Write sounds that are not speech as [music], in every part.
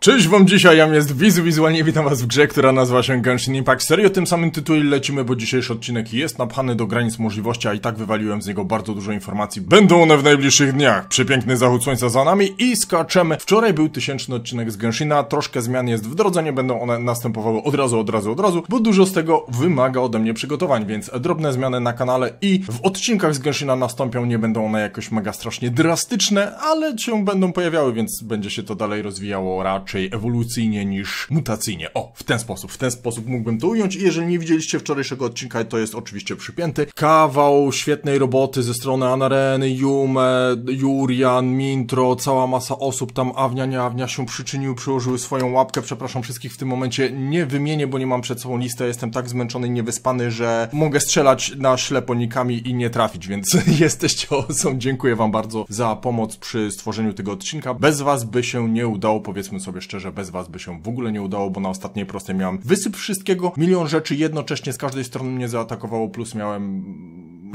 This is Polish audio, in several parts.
Cześć wam dzisiaj, jam jest Wizu, wizualnie witam was w grze, która nazywa się Genshin Impact. Serio tym samym tytułem lecimy, bo dzisiejszy odcinek jest napchany do granic możliwości, a i tak wywaliłem z niego bardzo dużo informacji. Będą one w najbliższych dniach. Przepiękny zachód słońca za nami i skaczemy. Wczoraj był tysięczny odcinek z Genshina, troszkę zmian jest w drodze, nie będą one następowały od razu, od razu, od razu, bo dużo z tego wymaga ode mnie przygotowań, więc drobne zmiany na kanale i w odcinkach z Genshina nastąpią, nie będą one jakoś mega strasznie drastyczne, ale się będą pojawiały, więc będzie się to dalej rozwijało raczej inaczej ewolucyjnie niż mutacyjnie. O, w ten sposób, w ten sposób mógłbym to ująć i jeżeli nie widzieliście wczorajszego odcinka, to jest oczywiście przypięty. Kawał świetnej roboty ze strony Anareny, Jume, Jurian, Mintro, cała masa osób tam awnia, nie awnia się przyczynił, przyłożyły swoją łapkę. Przepraszam wszystkich w tym momencie, nie wymienię, bo nie mam przed sobą listy, jestem tak zmęczony i niewyspany, że mogę strzelać na śleponikami i nie trafić, więc [laughs] jesteście osą. Dziękuję wam bardzo za pomoc przy stworzeniu tego odcinka. Bez was by się nie udało, powiedzmy sobie mówię szczerze, bez was by się w ogóle nie udało, bo na ostatniej prostej miałem wysyp wszystkiego, milion rzeczy jednocześnie z każdej strony mnie zaatakowało, plus miałem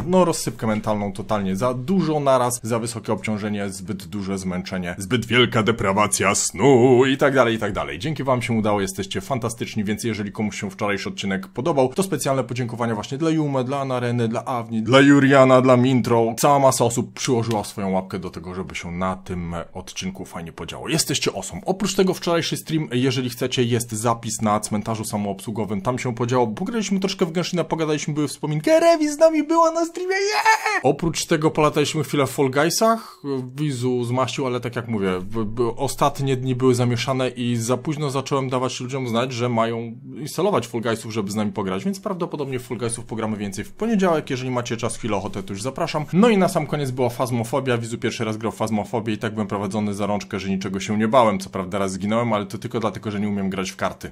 no rozsypkę mentalną totalnie. Za dużo naraz, za wysokie obciążenie, zbyt duże zmęczenie, zbyt wielka deprawacja snu i tak dalej, i tak dalej. Dzięki wam się udało, jesteście fantastyczni, więc jeżeli komuś się wczorajszy odcinek podobał, to specjalne podziękowania właśnie dla Jume, dla Nareny, dla Awni, dla Juriana, dla Mintro. Cała masa osób przyłożyła swoją łapkę do tego, żeby się na tym odcinku fajnie podziało. Jesteście osą. Oprócz tego wczorajszy stream, jeżeli chcecie, jest zapis na cmentarzu samoobsługowym. Tam się podziało, pograliśmy troszkę w Gęszyna, pogadaliśmy, były wspominki. Rewi z nami była na streamie, yeah! Oprócz tego polataliśmy chwilę w Fall Guysach, Wizu zmaścił, ale tak jak mówię, ostatnie dni były zamieszane i za późno zacząłem dawać ludziom znać, że mają instalować Fall Guysów, żeby z nami pograć, więc prawdopodobnie w Fall Guysów pogramy więcej w poniedziałek, jeżeli macie czas, chwilę ochotę, to już zapraszam. No i na sam koniec była Fazmofobia, Wizu pierwszy raz grał w Fazmofobię i tak byłem prowadzony za rączkę, że niczego się nie bałem, co prawda raz zginąłem, ale to tylko dlatego, że nie umiem grać w karty.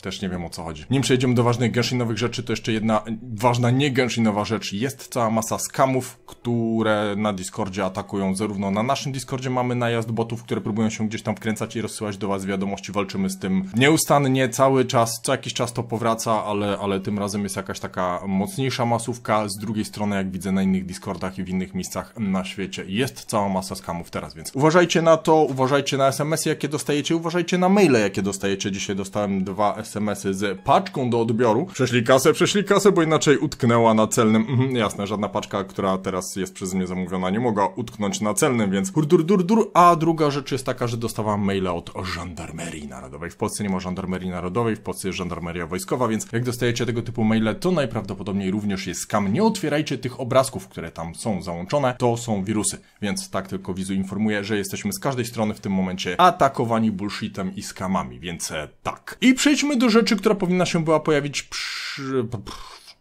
Też nie wiem o co chodzi. Nim przejdziemy do ważnych Genshinowych rzeczy, to jeszcze jedna ważna nie Genshinowa rzecz. Jest cała masa skamów, które na Discordzie atakują. Zarówno na naszym Discordzie mamy najazd botów, które próbują się gdzieś tam wkręcać i rozsyłać do was wiadomości. Walczymy z tym nieustannie, cały czas, co jakiś czas to powraca, ale, ale tym razem jest jakaś taka mocniejsza masówka. Z drugiej strony, jak widzę na innych Discordach i w innych miejscach na świecie, jest cała masa skamów teraz, więc uważajcie na to, uważajcie na SMS-y, jakie dostajecie, uważajcie na maile, jakie dostajecie. Dzisiaj dostałem dwa SMS SMS-y z paczką do odbioru. Przeszli kasę, przeszli kasę, bo inaczej utknęła na celnym. Mhm, jasne, żadna paczka, która teraz jest przez mnie zamówiona, nie mogła utknąć na celnym, więc hurdur, dur, dur. A druga rzecz jest taka, że dostawałam maila od żandarmerii narodowej. W Polsce nie ma żandarmerii narodowej, w Polsce jest żandarmeria wojskowa, więc jak dostajecie tego typu maile, to najprawdopodobniej również jest skam. Nie otwierajcie tych obrazków, które tam są załączone, to są wirusy. Więc tak tylko wizu informuję, że jesteśmy z każdej strony w tym momencie atakowani bullshitem i skamami, więc e, tak. I przejdźmy do rzeczy, która powinna się była pojawić przy,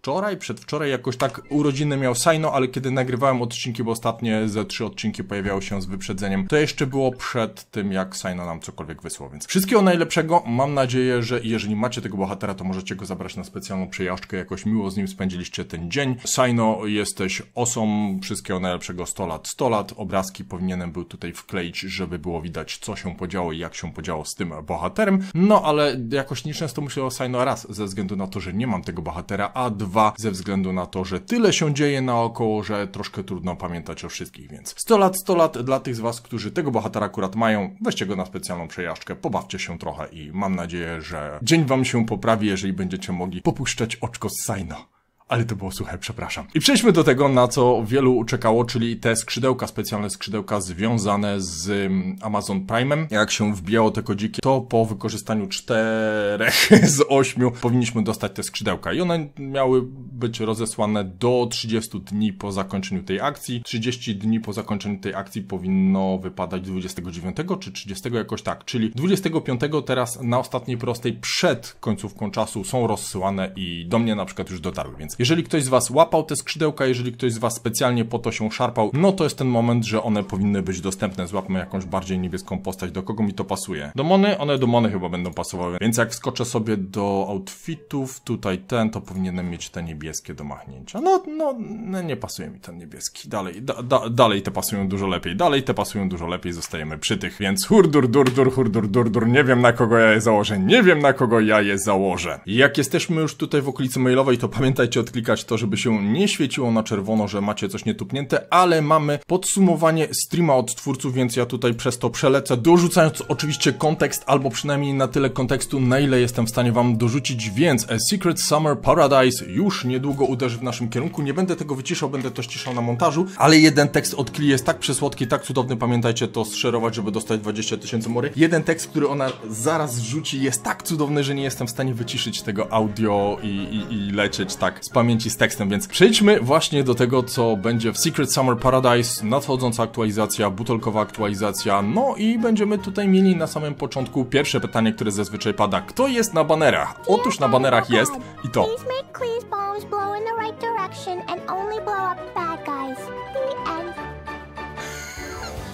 wczoraj, przedwczoraj jakoś tak urodziny miał Saino, ale kiedy nagrywałem odcinki, bo ostatnie ze trzy odcinki pojawiały się z wyprzedzeniem, to jeszcze było przed tym, jak Saino nam cokolwiek wysłał, więc wszystkiego najlepszego. Mam nadzieję, że jeżeli macie tego bohatera, to możecie go zabrać na specjalną przejażdżkę, jakoś miło z nim spędziliście ten dzień. Saino, jesteś osą, wszystkiego najlepszego 100 lat, 100 lat. Obrazki powinienem był tutaj wkleić, żeby było widać, co się podziało i jak się podziało z tym bohaterem. No, ale jakoś nieczęsto myślę o Saino raz, ze względu na to, że nie mam tego bohatera, a dwa dwa, ze względu na to, że tyle się dzieje naokoło, że troszkę trudno pamiętać o wszystkich, więc 100 lat, 100 lat dla tych z Was, którzy tego bohatera akurat mają, weźcie go na specjalną przejażdżkę, pobawcie się trochę i mam nadzieję, że dzień Wam się poprawi, jeżeli będziecie mogli popuszczać oczko z Saina ale to było suche, przepraszam. I przejdźmy do tego, na co wielu czekało, czyli te skrzydełka, specjalne skrzydełka związane z mm, Amazon Prime'em. Jak się wbijało te kodziki, to po wykorzystaniu czterech [laughs] z ośmiu powinniśmy dostać te skrzydełka. I one miały być rozesłane do 30 dni po zakończeniu tej akcji. 30 dni po zakończeniu tej akcji powinno wypadać 29 czy 30 jakoś tak, czyli 25 teraz na ostatniej prostej przed końcówką czasu są rozsyłane i do mnie na przykład już dotarły, więc jeżeli ktoś z Was łapał te skrzydełka, jeżeli ktoś z Was specjalnie po to się szarpał, no to jest ten moment, że one powinny być dostępne. Złapmy jakąś bardziej niebieską postać, do kogo mi to pasuje. Do Mony? One do Mony chyba będą pasowały, więc jak wskoczę sobie do outfitów, tutaj ten, to powinienem mieć te niebieskie do machnięcia. No, no, no nie pasuje mi ten niebieski. Dalej, da, da, dalej te pasują dużo lepiej, dalej te pasują dużo lepiej, zostajemy przy tych, więc hurdur, durdur, hurdur, durdur, nie wiem na kogo ja je założę, nie wiem na kogo ja je założę. Jak jesteśmy już tutaj w okolicy mailowej, to pamiętajcie o klikać to, żeby się nie świeciło na czerwono, że macie coś nietupnięte, ale mamy podsumowanie streama od twórców, więc ja tutaj przez to przelecę, dorzucając oczywiście kontekst, albo przynajmniej na tyle kontekstu, na ile jestem w stanie wam dorzucić, więc A Secret Summer Paradise już niedługo uderzy w naszym kierunku, nie będę tego wyciszał, będę to ściszał na montażu, ale jeden tekst od Kli jest tak przesłodki, tak cudowny, pamiętajcie to zszerować, żeby dostać 20 tysięcy mory. Jeden tekst, który ona zaraz rzuci jest tak cudowny, że nie jestem w stanie wyciszyć tego audio i, i, i lecieć tak z pamięci z tekstem, więc przejdźmy właśnie do tego, co będzie w Secret Summer Paradise, nadchodząca aktualizacja, butelkowa aktualizacja, no i będziemy tutaj mieli na samym początku pierwsze pytanie, które zazwyczaj pada. Kto jest na banerach? Otóż na banerach jest i to. Please make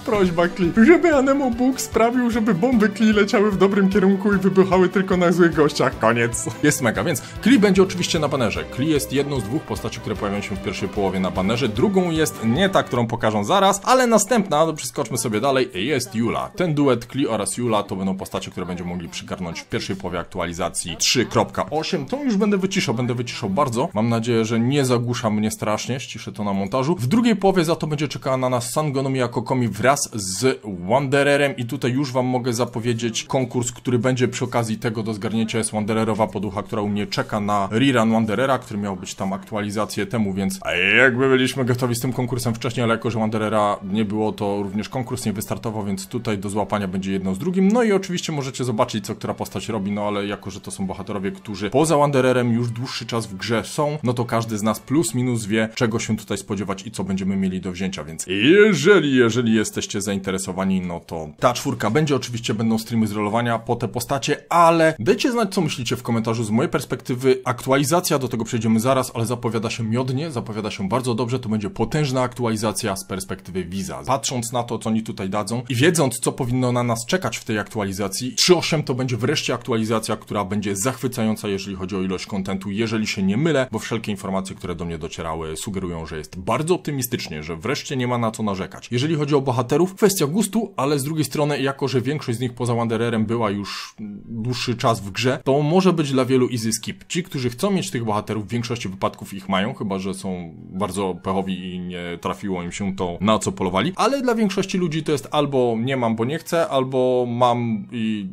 prośba, Kli, żeby Anemo Bóg sprawił, żeby bomby Kli leciały w dobrym kierunku i wybuchały tylko na złych gościach. Koniec. Jest mega, więc Kli będzie oczywiście na banerze. Kli jest jedną z dwóch postaci, które pojawią się w pierwszej połowie na banerze. Drugą jest nie ta, którą pokażą zaraz, ale następna, no przeskoczmy sobie dalej, jest Jula. Ten duet Kli oraz Jula to będą postacie, które będziemy mogli przygarnąć w pierwszej połowie aktualizacji 3.8. To już będę wyciszał, będę wyciszał bardzo. Mam nadzieję, że nie zagłusza mnie strasznie, ściszę to na montażu. W drugiej połowie za to będzie czekała na nas Sangonomi Kokomi wraz wraz z Wandererem i tutaj już wam mogę zapowiedzieć konkurs, który będzie przy okazji tego do zgarnięcia jest Wandererowa poducha, która u mnie czeka na rerun Wanderera, który miał być tam aktualizację temu, więc jakby byliśmy gotowi z tym konkursem wcześniej, ale jako, że Wanderera nie było, to również konkurs nie wystartował, więc tutaj do złapania będzie jedno z drugim. No i oczywiście możecie zobaczyć, co która postać robi, no ale jako, że to są bohaterowie, którzy poza Wandererem już dłuższy czas w grze są, no to każdy z nas plus minus wie, czego się tutaj spodziewać i co będziemy mieli do wzięcia, więc jeżeli, jeżeli jesteś jesteście zainteresowani, no to ta czwórka będzie, oczywiście będą streamy z rolowania po te postacie, ale dajcie znać, co myślicie w komentarzu z mojej perspektywy. Aktualizacja, do tego przejdziemy zaraz, ale zapowiada się miodnie, zapowiada się bardzo dobrze, to będzie potężna aktualizacja z perspektywy Visa. Patrząc na to, co oni tutaj dadzą i wiedząc, co powinno na nas czekać w tej aktualizacji, 3.8 to będzie wreszcie aktualizacja, która będzie zachwycająca, jeżeli chodzi o ilość kontentu, jeżeli się nie mylę, bo wszelkie informacje, które do mnie docierały, sugerują, że jest bardzo optymistycznie, że wreszcie nie ma na co narzekać. Jeżeli chodzi o bohater bohaterów. Kwestia gustu, ale z drugiej strony, jako że większość z nich poza Wandererem była już dłuższy czas w grze, to może być dla wielu easy skip. Ci, którzy chcą mieć tych bohaterów, w większości wypadków ich mają, chyba że są bardzo pechowi i nie trafiło im się to, na co polowali, ale dla większości ludzi to jest albo nie mam, bo nie chcę, albo mam i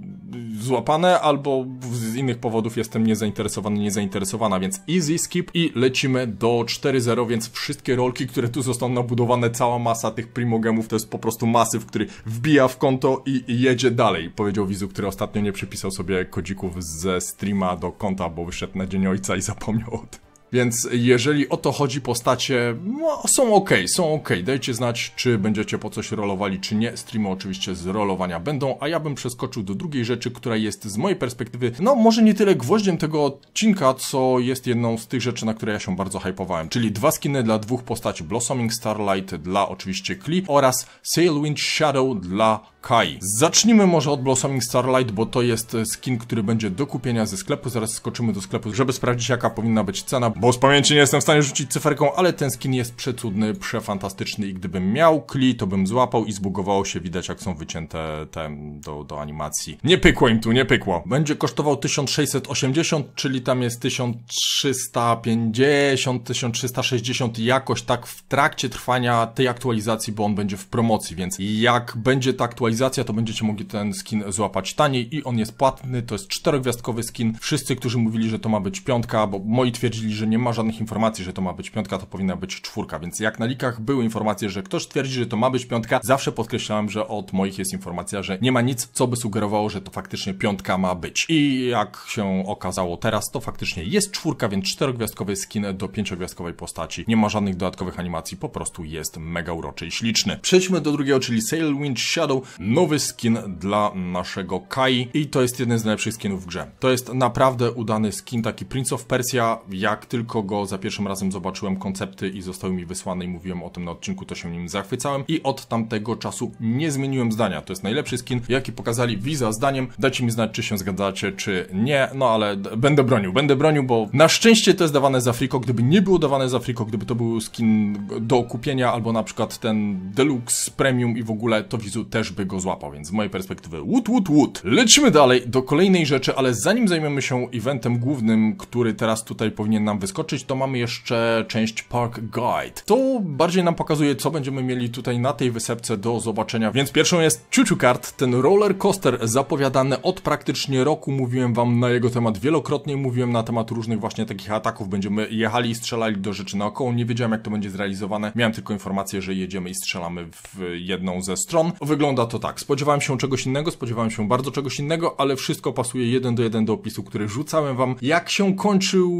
złapane, albo z innych powodów jestem niezainteresowany, niezainteresowana, więc easy skip i lecimy do 4-0 więc wszystkie rolki, które tu zostaną nabudowane, cała masa tych primogemów to jest po prostu masyw, który wbija w konto i, i jedzie dalej, powiedział Wizu, który ostatnio nie przypisał sobie kodzików ze streama do konta, bo wyszedł na Dzień Ojca i zapomniał o tym. Więc jeżeli o to chodzi, postacie no, są ok, są ok. Dajcie znać, czy będziecie po coś rolowali, czy nie. Streamy oczywiście z rolowania będą, a ja bym przeskoczył do drugiej rzeczy, która jest z mojej perspektywy, no może nie tyle gwoździem tego odcinka, co jest jedną z tych rzeczy, na które ja się bardzo hypowałem. Czyli dwa skiny dla dwóch postaci, Blossoming Starlight dla oczywiście Klee oraz Sailwind Shadow dla Kai. Zacznijmy może od Blossoming Starlight, bo to jest e, skin, który będzie do kupienia ze sklepu. Zaraz skoczymy do sklepu, żeby sprawdzić jaka powinna być cena, bo z pamięci nie jestem w stanie rzucić cyferką, ale ten skin jest przecudny, przefantastyczny i gdybym miał kli, to bym złapał i zbugowało się, widać jak są wycięte te do, do animacji. Nie pykło im tu, nie pykło. Będzie kosztował 1680, czyli tam jest 1350, 1360 jakoś tak w trakcie trwania tej aktualizacji, bo on będzie w promocji, więc jak będzie ta aktualizacja aktualizacja, to będziecie mogli ten skin złapać taniej i on jest płatny, to jest czterogwiazdkowy skin. Wszyscy, którzy mówili, że to ma być piątka, bo moi twierdzili, że nie ma żadnych informacji, że to ma być piątka, to powinna być czwórka, więc jak na likach były informacje, że ktoś twierdzi, że to ma być piątka, zawsze podkreślałem, że od moich jest informacja, że nie ma nic, co by sugerowało, że to faktycznie piątka ma być. I jak się okazało teraz, to faktycznie jest czwórka, więc czterogwiazdkowy skin do pięciogwiazdkowej postaci. Nie ma żadnych dodatkowych animacji, po prostu jest mega uroczy i śliczny. Przejdźmy do drugiego, czyli Sailwind Shadow nowy skin dla naszego Kai i to jest jeden z najlepszych skinów w grze. To jest naprawdę udany skin, taki Prince of Persia. Jak tylko go za pierwszym razem zobaczyłem, koncepty i zostały mi wysłane i mówiłem o tym na odcinku, to się nim zachwycałem i od tamtego czasu nie zmieniłem zdania. To jest najlepszy skin, jaki pokazali Visa zdaniem. Dajcie mi znać, czy się zgadzacie, czy nie, no ale będę bronił, będę bronił, bo na szczęście to jest dawane za Friko. Gdyby nie było dawane za Friko, gdyby to był skin do kupienia albo na przykład ten Deluxe Premium i w ogóle, to Wizu też by go złapał, więc z mojej perspektywy łut, łut, łut. Lecimy dalej do kolejnej rzeczy, ale zanim zajmiemy się eventem głównym, który teraz tutaj powinien nam wyskoczyć, to mamy jeszcze część Park Guide. To bardziej nam pokazuje, co będziemy mieli tutaj na tej wysepce do zobaczenia, więc pierwszą jest Chuchu Kart, ten roller coaster zapowiadany od praktycznie roku, mówiłem wam na jego temat wielokrotnie, mówiłem na temat różnych właśnie takich ataków, będziemy jechali i strzelali do rzeczy naokoło, nie wiedziałem jak to będzie zrealizowane, miałem tylko informację, że jedziemy i strzelamy w jedną ze stron. Wygląda to tak, spodziewałem się czegoś innego, spodziewałem się bardzo czegoś innego, ale wszystko pasuje jeden do jeden do opisu, który rzucałem wam, jak się kończył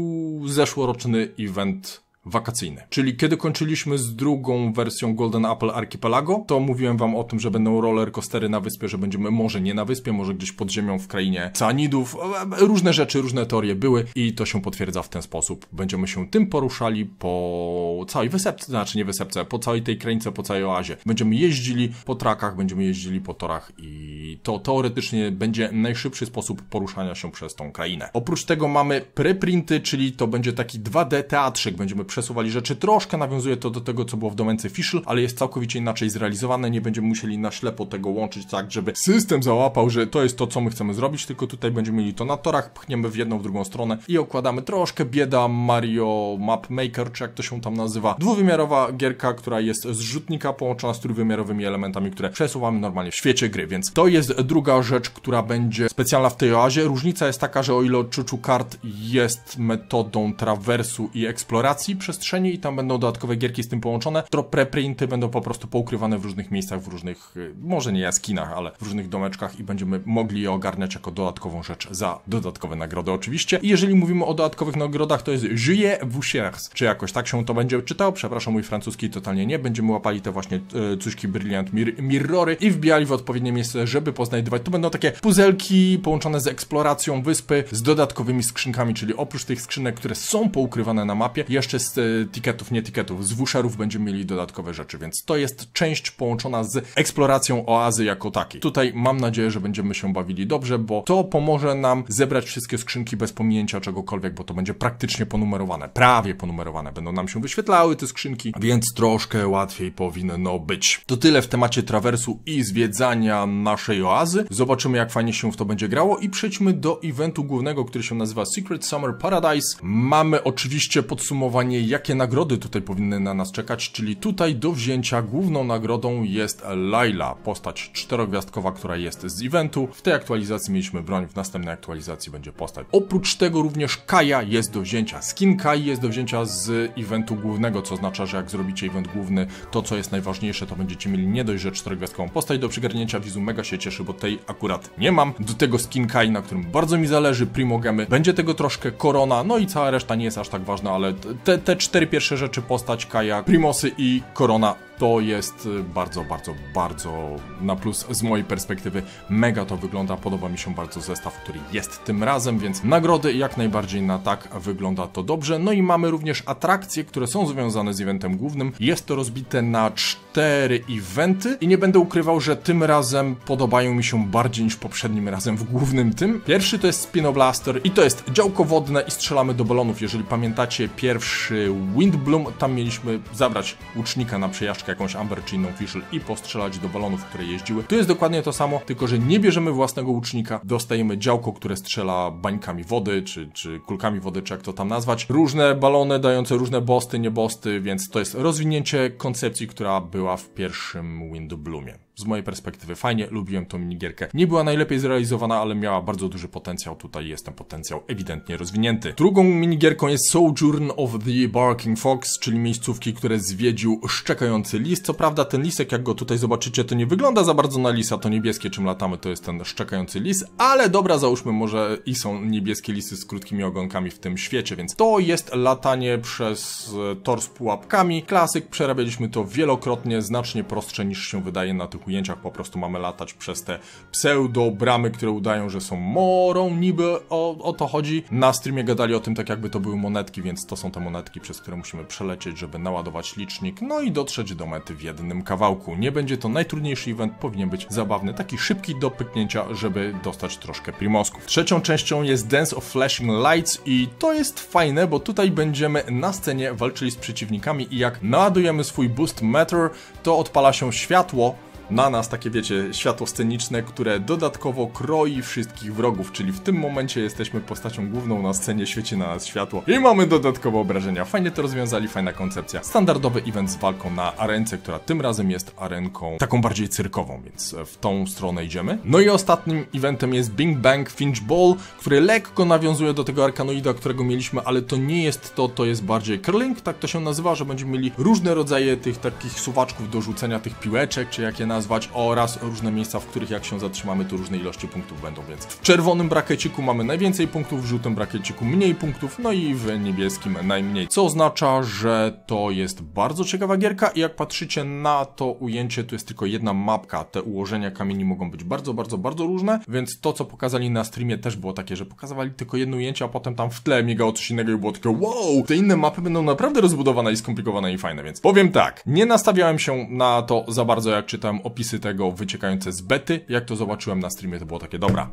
zeszłoroczny event wakacyjny. Czyli kiedy kończyliśmy z drugą wersją Golden Apple Archipelago, to mówiłem wam o tym, że będą roller coastery na wyspie, że będziemy może nie na wyspie, może gdzieś pod ziemią w krainie cyanidów. E, e, różne rzeczy, różne teorie były i to się potwierdza w ten sposób. Będziemy się tym poruszali po całej wysepce, znaczy nie wysepce, po całej tej krańce, po całej oazie. Będziemy jeździli po trakach, będziemy jeździli po torach i to teoretycznie będzie najszybszy sposób poruszania się przez tą krainę. Oprócz tego mamy preprinty, czyli to będzie taki 2D teatrzyk. Będziemy przesuwali rzeczy. Troszkę nawiązuje to do tego, co było w domence Fischl, ale jest całkowicie inaczej zrealizowane. Nie będziemy musieli na ślepo tego łączyć tak, żeby system załapał, że to jest to, co my chcemy zrobić, tylko tutaj będziemy mieli to na torach, pchniemy w jedną, w drugą stronę i okładamy troszkę bieda Mario Map Maker, czy jak to się tam nazywa. Dwuwymiarowa gierka, która jest z rzutnika połączona z trójwymiarowymi elementami, które przesuwamy normalnie w świecie gry, więc to jest druga rzecz, która będzie specjalna w tej oazie. Różnica jest taka, że o ile odczuciu kart jest metodą trawersu i eksploracji, przestrzeni i tam będą dodatkowe gierki z tym połączone, które preprinty będą po prostu poukrywane w różnych miejscach, w różnych, y, może nie jaskinach, ale w różnych domeczkach i będziemy mogli je ogarniać jako dodatkową rzecz za dodatkowe nagrody oczywiście. I jeżeli mówimy o dodatkowych nagrodach, to jest Juillet Vouchers, czy jakoś tak się to będzie czytał, przepraszam, mój francuski totalnie nie, będziemy łapali te właśnie e, cuśki Brilliant mir Mirrory i wbijali w odpowiednie miejsce, żeby poznajdywać. Tu będą takie puzelki połączone z eksploracją wyspy, z dodatkowymi skrzynkami, czyli oprócz tych skrzynek, które są poukrywane na mapie, jeszcze z E, tiketów, nie tiketów, z wuszerów będziemy mieli dodatkowe rzeczy, więc to jest część połączona z eksploracją oazy jako takiej. Tutaj mam nadzieję, że będziemy się bawili dobrze, bo to pomoże nam zebrać wszystkie skrzynki bez pominięcia czegokolwiek, bo to będzie praktycznie ponumerowane, prawie ponumerowane. Będą nam się wyświetlały te skrzynki, więc troszkę łatwiej powinno być. To tyle w temacie trawersu i zwiedzania naszej oazy. Zobaczymy, jak fajnie się w to będzie grało i przejdźmy do eventu głównego, który się nazywa Secret Summer Paradise. Mamy oczywiście podsumowanie jakie nagrody tutaj powinny na nas czekać, czyli tutaj do wzięcia główną nagrodą jest Laila, postać czterogwiazdkowa, która jest z eventu. W tej aktualizacji mieliśmy broń, w następnej aktualizacji będzie postać. Oprócz tego również Kaja jest do wzięcia, skin Kai jest do wzięcia z eventu głównego, co oznacza, że jak zrobicie event główny, to co jest najważniejsze, to będziecie mieli nie dość, że czterogwiazdkową postać do przygarnięcia, Wizu mega się cieszy, bo tej akurat nie mam. Do tego skin Kai, na którym bardzo mi zależy, Primogemy, będzie tego troszkę korona, no i cała reszta nie jest aż tak ważna, ale te, te te cztery pierwsze rzeczy postać, kajak, primosy i korona to jest y, bardzo, bardzo, bardzo na plus z mojej perspektywy. Mega to wygląda, podoba mi się bardzo zestaw, który jest tym razem, więc nagrody jak najbardziej na tak wygląda to dobrze. No i mamy również atrakcje, które są związane z eventem głównym. Jest to rozbite na cztery eventy i nie będę ukrywał, że tym razem podobają mi się bardziej niż poprzednim razem w głównym tym. Pierwszy to jest Spinoblaster i to jest działko wodne i strzelamy do balonów. Jeżeli pamiętacie pierwszy Windbloom, tam mieliśmy zabrać łucznika na przejażdżkę jakąś Amber czy inną Fischl i postrzelać do balonów, które jeździły. To jest dokładnie to samo, tylko że nie bierzemy własnego łucznika, dostajemy działko, które strzela bańkami wody, czy, czy kulkami wody, czy jak to tam nazwać. Różne balony dające różne bosty, niebosty, więc to jest rozwinięcie koncepcji, która była w pierwszym Bloomie z mojej perspektywy fajnie, lubiłem tą minigierkę. Nie była najlepiej zrealizowana, ale miała bardzo duży potencjał, tutaj jest ten potencjał ewidentnie rozwinięty. Drugą minigierką jest Sojourn of the Barking Fox, czyli miejscówki, które zwiedził szczekający lis. Co prawda ten lisek, jak go tutaj zobaczycie, to nie wygląda za bardzo na lisa, to niebieskie czym latamy, to jest ten szczekający lis, ale dobra, załóżmy może i są niebieskie lisy z krótkimi ogonkami w tym świecie, więc to jest latanie przez e, tor z pułapkami. Klasyk, przerabialiśmy to wielokrotnie, znacznie prostsze niż się wydaje na tych niektórych ujęciach po prostu mamy latać przez te pseudo bramy, które udają, że są morą, niby o, o to chodzi. Na streamie gadali o tym tak jakby to były monetki, więc to są te monetki, przez które musimy przelecieć, żeby naładować licznik, no i dotrzeć do mety w jednym kawałku. Nie będzie to najtrudniejszy event, powinien być zabawny, taki szybki do pyknięcia, żeby dostać troszkę primosków. Trzecią częścią jest Dance of Flashing Lights i to jest fajne, bo tutaj będziemy na scenie walczyli z przeciwnikami i jak naładujemy swój Boost Meter, to odpala się światło na nas takie, wiecie, światło sceniczne, które dodatkowo kroi wszystkich wrogów, czyli w tym momencie jesteśmy postacią główną na scenie, świeci na nas światło i mamy dodatkowe obrażenia. Fajnie to rozwiązali, fajna koncepcja. Standardowy event z walką na arence, która tym razem jest arenką taką bardziej cyrkową, więc e, w tą stronę idziemy. No i ostatnim eventem jest Bing Bang Finch Ball, który lekko nawiązuje do tego arkanoida, którego mieliśmy, ale to nie jest to, to jest bardziej curling, tak to się nazywa, że będziemy mieli różne rodzaje tych takich suwaczków do rzucenia tych piłeczek, czy jakie nazwać, oraz różne miejsca, w których jak się zatrzymamy, to różne ilości punktów będą, więc w czerwonym brakeciku mamy najwięcej punktów, w żółtym brakeciku mniej punktów, no i w niebieskim najmniej, co oznacza, że to jest bardzo ciekawa gierka i jak patrzycie na to ujęcie, to jest tylko jedna mapka, te ułożenia kamieni mogą być bardzo, bardzo, bardzo różne, więc to, co pokazali na streamie też było takie, że pokazywali tylko jedno ujęcie, a potem tam w tle migało coś innego i było takie wow, te inne mapy będą naprawdę rozbudowane i skomplikowane i fajne, więc powiem tak, nie nastawiałem się na to za bardzo, jak czytałem opisy tego wyciekające z bety. Jak to zobaczyłem na streamie, to było takie dobra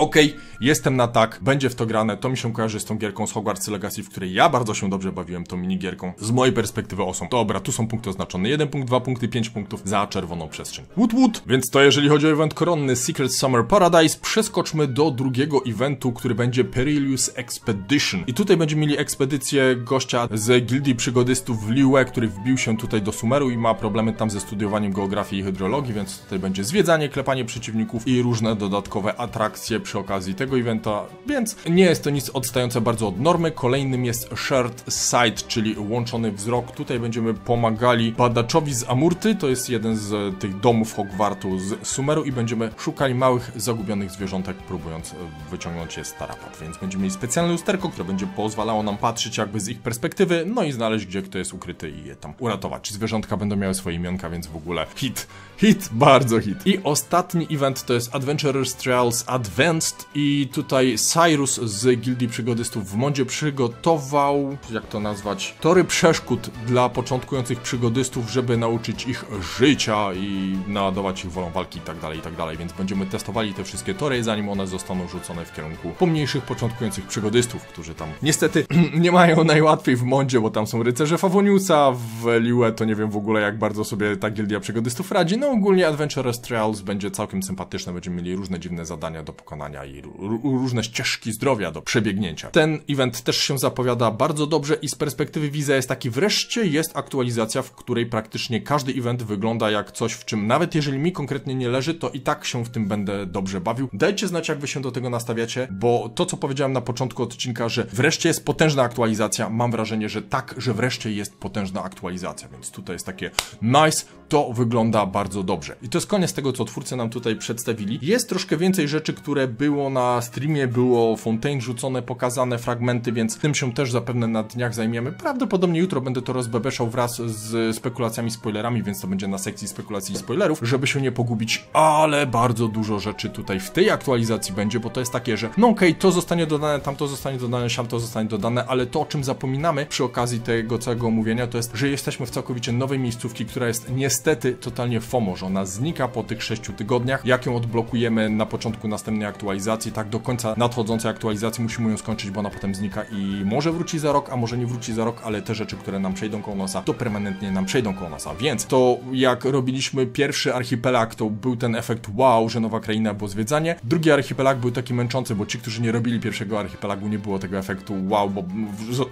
okej, okay, jestem na tak, będzie w to grane, to mi się kojarzy z tą gierką z Hogwarts Legacy, w której ja bardzo się dobrze bawiłem tą minigierką. Z mojej perspektywy osą. Dobra, tu są punkty oznaczone. jeden punkt, dwa punkty, pięć punktów za czerwoną przestrzeń. Wood Wood! Więc to jeżeli chodzi o event koronny Secret Summer Paradise, przeskoczmy do drugiego eventu, który będzie Perilous Expedition. I tutaj będziemy mieli ekspedycję gościa z Gildii Przygodystów w Liue, który wbił się tutaj do Sumeru i ma problemy tam ze studiowaniem geografii i hydrologii, więc tutaj będzie zwiedzanie, klepanie przeciwników i różne dodatkowe atrakcje przy okazji tego eventa, więc nie jest to nic odstające bardzo od normy. Kolejnym jest Shared Sight, czyli łączony wzrok. Tutaj będziemy pomagali badaczowi z Amurty, to jest jeden z e, tych domów Hogwartu z Sumeru i będziemy szukali małych, zagubionych zwierzątek, próbując e, wyciągnąć je z tarapat. Więc będziemy mieli specjalne usterko, które będzie pozwalało nam patrzeć jakby z ich perspektywy, no i znaleźć, gdzie kto jest ukryty i je tam uratować. Zwierzątka będą miały swoje imionka, więc w ogóle hit, hit, bardzo hit. I ostatni event to jest Adventurer's Trials Advent, i tutaj Cyrus z Gildii Przygodystów w Modzie przygotował, jak to nazwać, tory przeszkód dla początkujących przygodystów, żeby nauczyć ich życia i naładować ich wolą walki itd., tak itd., tak więc będziemy testowali te wszystkie tory, zanim one zostaną rzucone w kierunku pomniejszych początkujących przygodystów, którzy tam niestety [clears throat] nie mają najłatwiej w Mondzie, bo tam są rycerze Fawoniusa, w Liue to nie wiem w ogóle jak bardzo sobie ta Gildia Przygodystów radzi, no ogólnie Adventurous Trials będzie całkiem sympatyczne, będziemy mieli różne dziwne zadania do pokonania i różne ścieżki zdrowia do przebiegnięcia. Ten event też się zapowiada bardzo dobrze i z perspektywy Visa jest taki wreszcie jest aktualizacja, w której praktycznie każdy event wygląda jak coś, w czym nawet jeżeli mi konkretnie nie leży, to i tak się w tym będę dobrze bawił. Dajcie znać, jak wy się do tego nastawiacie, bo to, co powiedziałem na początku odcinka, że wreszcie jest potężna aktualizacja, mam wrażenie, że tak, że wreszcie jest potężna aktualizacja, więc tutaj jest takie nice, to wygląda bardzo dobrze. I to jest koniec tego, co twórcy nam tutaj przedstawili. Jest troszkę więcej rzeczy, które było na streamie, było Fontaine rzucone, pokazane fragmenty, więc tym się też zapewne na dniach zajmiemy. Prawdopodobnie jutro będę to rozbebeszał wraz z spekulacjami, spoilerami, więc to będzie na sekcji spekulacji i spoilerów, żeby się nie pogubić, ale bardzo dużo rzeczy tutaj w tej aktualizacji będzie, bo to jest takie, że no okej, okay, to zostanie dodane, tamto zostanie dodane, siam to zostanie dodane, ale to, o czym zapominamy przy okazji tego całego omówienia, to jest, że jesteśmy w całkowicie nowej miejscówki, która jest niestety niestety totalnie FOMO, że ona znika po tych 6 tygodniach. Jak ją odblokujemy na początku następnej aktualizacji, tak do końca nadchodzącej aktualizacji musimy ją skończyć, bo ona potem znika i może wróci za rok, a może nie wróci za rok, ale te rzeczy, które nam przejdą koło nosa, to permanentnie nam przejdą koło nosa. Więc to jak robiliśmy pierwszy archipelag, to był ten efekt wow, że nowa kraina było zwiedzanie. Drugi archipelag był taki męczący, bo ci, którzy nie robili pierwszego archipelagu, nie było tego efektu wow, bo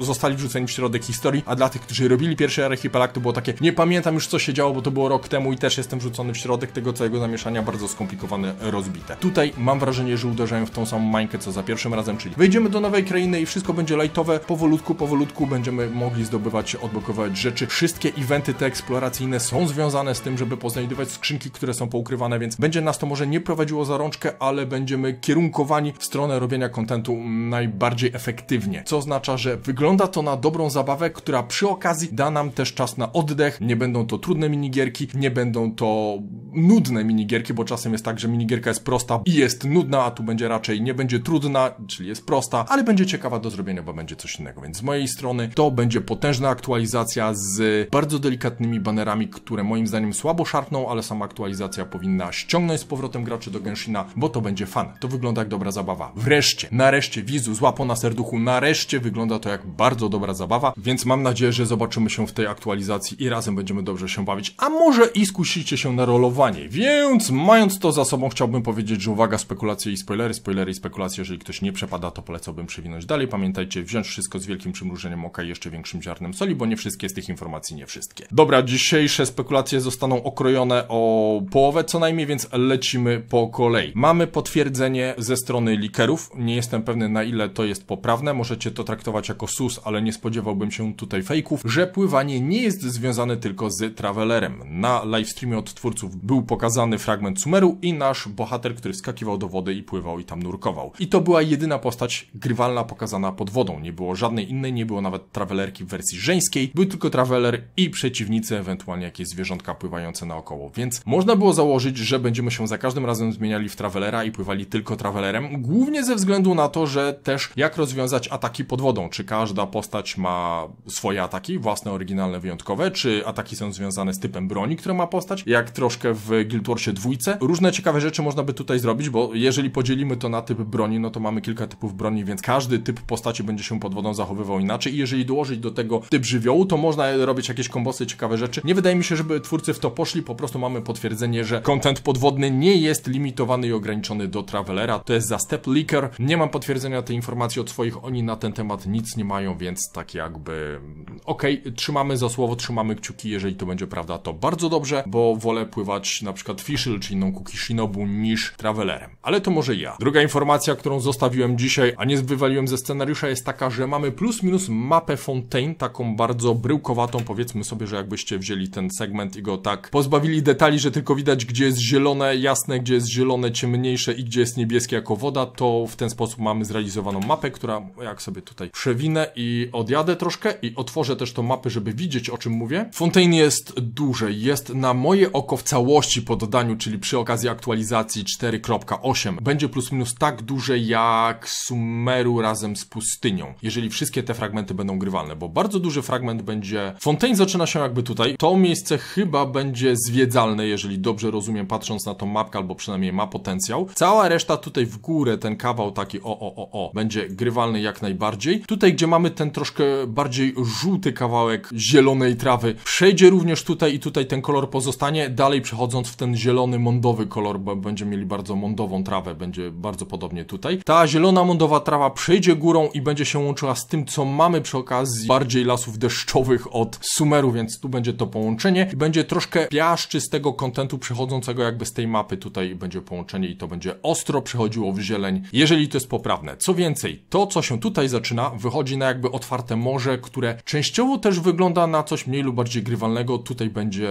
zostali wrzuceni w środek historii, a dla tych, którzy robili pierwszy archipelag, to było takie nie pamiętam już co się działo, bo to było było rok temu i też jestem rzucony w środek tego całego zamieszania, bardzo skomplikowane, rozbite. Tutaj mam wrażenie, że uderzają w tą samą mańkę co za pierwszym razem, czyli wejdziemy do nowej krainy i wszystko będzie lightowe, powolutku, powolutku będziemy mogli zdobywać, odblokowywać rzeczy. Wszystkie eventy te eksploracyjne są związane z tym, żeby poznajdywać skrzynki, które są poukrywane, więc będzie nas to może nie prowadziło za rączkę, ale będziemy kierunkowani w stronę robienia kontentu najbardziej efektywnie, co oznacza, że wygląda to na dobrą zabawę, która przy okazji da nam też czas na oddech, nie będą to trudne minigierki, minigierki nie będą to nudne minigierki, bo czasem jest tak, że minigierka jest prosta i jest nudna, a tu będzie raczej nie będzie trudna, czyli jest prosta, ale będzie ciekawa do zrobienia, bo będzie coś innego. Więc z mojej strony to będzie potężna aktualizacja z bardzo delikatnymi banerami, które moim zdaniem słabo szarpną, ale sama aktualizacja powinna ściągnąć z powrotem graczy do Genshina, bo to będzie fan. To wygląda jak dobra zabawa. Wreszcie, nareszcie, Wizu złapo na serduchu, nareszcie wygląda to jak bardzo dobra zabawa, więc mam nadzieję, że zobaczymy się w tej aktualizacji i razem będziemy dobrze się bawić, a może i skusicie się na rolowanie. Więc mając to za sobą chciałbym powiedzieć, że uwaga, spekulacje i spoilery, spoilery i spekulacje, jeżeli ktoś nie przepada, to polecałbym przewinąć dalej. Pamiętajcie, wziąć wszystko z wielkim przymrużeniem oka i jeszcze większym ziarnem soli, bo nie wszystkie z tych informacji, nie wszystkie. Dobra, dzisiejsze spekulacje zostaną okrojone o połowę co najmniej, więc lecimy po kolei. Mamy potwierdzenie ze strony likerów. Nie jestem pewny na ile to jest poprawne. Możecie to traktować jako sus, ale nie spodziewałbym się tutaj fejków, że pływanie nie jest związane tylko z travelerem. Na livestreamie od twórców był pokazany fragment Sumeru i nasz bohater, który skakiwał do wody i pływał i tam nurkował. I to była jedyna postać grywalna pokazana pod wodą. Nie było żadnej innej, nie było nawet travelerki w wersji żeńskiej. Był tylko traveler i przeciwnicy, ewentualnie jakieś zwierzątka pływające naokoło. Więc można było założyć, że będziemy się za każdym razem zmieniali w travelera i pływali tylko travelerem. Głównie ze względu na to, że też jak rozwiązać ataki pod wodą. Czy każda postać ma swoje ataki, własne, oryginalne, wyjątkowe, czy ataki są związane z typem broni, która ma postać, jak troszkę w Guild Warsie dwójce. Różne ciekawe rzeczy można by tutaj zrobić, bo jeżeli podzielimy to na typ broni, no to mamy kilka typów broni, więc każdy typ postaci będzie się pod wodą zachowywał inaczej i jeżeli dołożyć do tego typ żywiołu, to można robić jakieś kombosy, ciekawe rzeczy. Nie wydaje mi się, żeby twórcy w to poszli, po prostu mamy potwierdzenie, że kontent podwodny nie jest limitowany i ograniczony do Travelera, to jest za Step Leaker. Nie mam potwierdzenia tej informacji od swoich, oni na ten temat nic nie mają, więc tak jakby okej, okay, trzymamy za słowo, trzymamy kciuki, jeżeli to będzie prawda, to bardzo dobrze, bo wolę pływać na przykład Fischl czy inną Kukishinobu niż Travelerem. Ale to może ja. Druga informacja, którą zostawiłem dzisiaj, a nie wywaliłem ze scenariusza jest taka, że mamy plus minus mapę Fontaine, taką bardzo bryłkowatą, powiedzmy sobie, że jakbyście wzięli ten segment i go tak pozbawili detali, że tylko widać gdzie jest zielone, jasne, gdzie jest zielone, ciemniejsze i gdzie jest niebieskie jako woda, to w ten sposób mamy zrealizowaną mapę, która jak sobie tutaj przewinę i odjadę troszkę i otworzę też tą mapę, żeby widzieć o czym mówię. Fontaine jest duże, jest na moje oko w całości po dodaniu, czyli przy okazji aktualizacji 4.8, będzie plus minus tak duże jak Sumeru razem z pustynią, jeżeli wszystkie te fragmenty będą grywalne, bo bardzo duży fragment będzie... Fontaine zaczyna się jakby tutaj. To miejsce chyba będzie zwiedzalne, jeżeli dobrze rozumiem, patrząc na tą mapkę, albo przynajmniej ma potencjał. Cała reszta tutaj w górę, ten kawał taki o, o, o, o, będzie grywalny jak najbardziej. Tutaj, gdzie mamy ten troszkę bardziej żółty kawałek zielonej trawy, przejdzie również tutaj i tutaj tutaj ten kolor pozostanie, dalej przechodząc w ten zielony mądowy kolor, bo będziemy mieli bardzo mądową trawę, będzie bardzo podobnie tutaj. Ta zielona mądowa trawa przejdzie górą i będzie się łączyła z tym, co mamy przy okazji bardziej lasów deszczowych od Sumeru, więc tu będzie to połączenie i będzie troszkę piaszczy z tego kontentu przechodzącego jakby z tej mapy tutaj będzie połączenie i to będzie ostro przechodziło w zieleń, jeżeli to jest poprawne. Co więcej, to co się tutaj zaczyna wychodzi na jakby otwarte morze, które częściowo też wygląda na coś mniej lub bardziej grywalnego. Tutaj będzie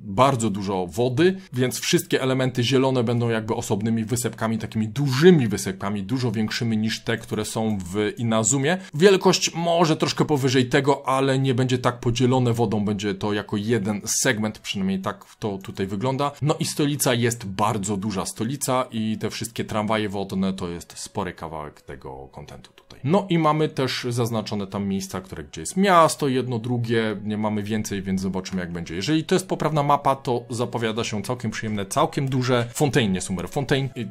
bardzo dużo wody, więc wszystkie elementy zielone będą jakby osobnymi wysepkami, takimi dużymi wysepkami, dużo większymi niż te, które są w Inazumie. Wielkość może troszkę powyżej tego, ale nie będzie tak podzielone wodą, będzie to jako jeden segment, przynajmniej tak to tutaj wygląda. No i stolica jest bardzo duża stolica i te wszystkie tramwaje wodne to jest spory kawałek tego kontentu dalej. No i mamy też zaznaczone tam miejsca, które gdzie jest miasto, jedno, drugie, nie mamy więcej, więc zobaczymy jak będzie. Jeżeli to jest poprawna mapa, to zapowiada się całkiem przyjemne, całkiem duże fontein, nie Sumer, fontein... I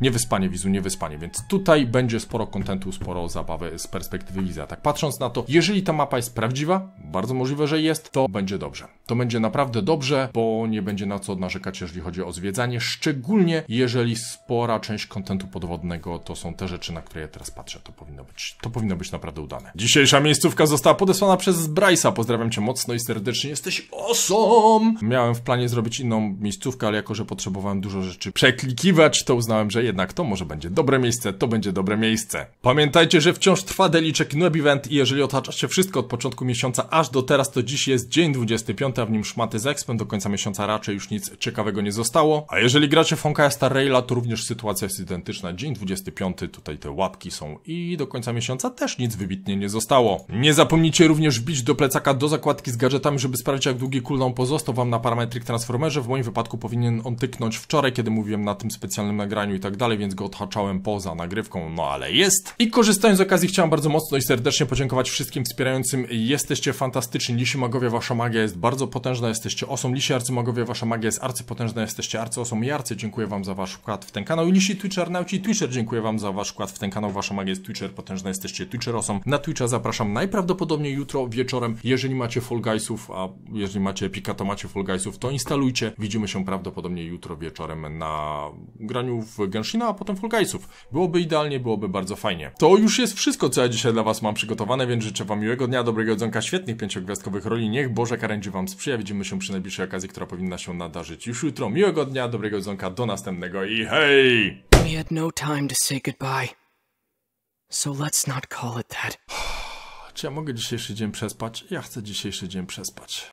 niewyspanie wizu, niewyspanie, więc tutaj będzie sporo kontentu, sporo zabawy z perspektywy widza. Tak patrząc na to, jeżeli ta mapa jest prawdziwa, bardzo możliwe, że jest, to będzie dobrze. To będzie naprawdę dobrze, bo nie będzie na co narzekać, jeżeli chodzi o zwiedzanie, szczególnie jeżeli spora część kontentu podwodnego to są te rzeczy, na które ja teraz patrzę. To powinno być, to powinno być naprawdę udane. Dzisiejsza miejscówka została podesłana przez Bryce'a. Pozdrawiam cię mocno i serdecznie. Jesteś awesome! Miałem w planie zrobić inną miejscówkę, ale jako, że potrzebowałem dużo rzeczy przeklikiwać, to uznałem uznałem, że jednak to może będzie dobre miejsce, to będzie dobre miejsce. Pamiętajcie, że wciąż trwa deliczek Noob Event i jeżeli otaczacie wszystko od początku miesiąca aż do teraz, to dziś jest dzień 25, a w nim szmaty z Expem, do końca miesiąca raczej już nic ciekawego nie zostało. A jeżeli gracie Fonka Star Raila, to również sytuacja jest identyczna. Dzień 25, tutaj te łapki są i do końca miesiąca też nic wybitnie nie zostało. Nie zapomnijcie również wbić do plecaka do zakładki z gadżetami, żeby sprawdzić jak długi cooldown pozostał wam na Parametric transformerze. W moim wypadku powinien on tyknąć wczoraj, kiedy mówiłem na tym specjalnym nagraniu nagraniu i tak dalej, więc go odhaczałem poza nagrywką, no ale jest. I korzystając z okazji chciałem bardzo mocno i serdecznie podziękować wszystkim wspierającym. Jesteście fantastyczni, lisi magowie, wasza magia jest bardzo potężna, jesteście osą, lisi arcymagowie, wasza magia jest arcypotężna, jesteście arcyosą i arcy. Dziękuję wam za wasz wkład w ten kanał i lisi nauczy Twitcher, dziękuję wam za wasz wkład w ten kanał, wasza magia jest Twitcher, potężna jesteście Twitcherosą. Na Twitcha zapraszam najprawdopodobniej jutro wieczorem, jeżeli macie Fall Guysów, a jeżeli macie Epika, to macie Fall Guysów, to instalujcie. Widzimy się prawdopodobnie jutro wieczorem na graniu w Genshina, a potem Fall Guys'ów. Byłoby idealnie, byłoby bardzo fajnie. To już jest wszystko, co ja dzisiaj dla was mam przygotowane, więc życzę wam miłego dnia, dobrego jedzonka, świetnych pięciogwiazdkowych roli. Niech Boże Karędzi wam sprzyja. Widzimy się przy najbliższej okazji, która powinna się nadarzyć już jutro. Miłego dnia, dobrego jedzonka, do następnego i hej! We had no time to say goodbye. So let's not call it that. [sighs] Czy ja mogę dzisiejszy dzień przespać? Ja chcę dzisiejszy dzień przespać.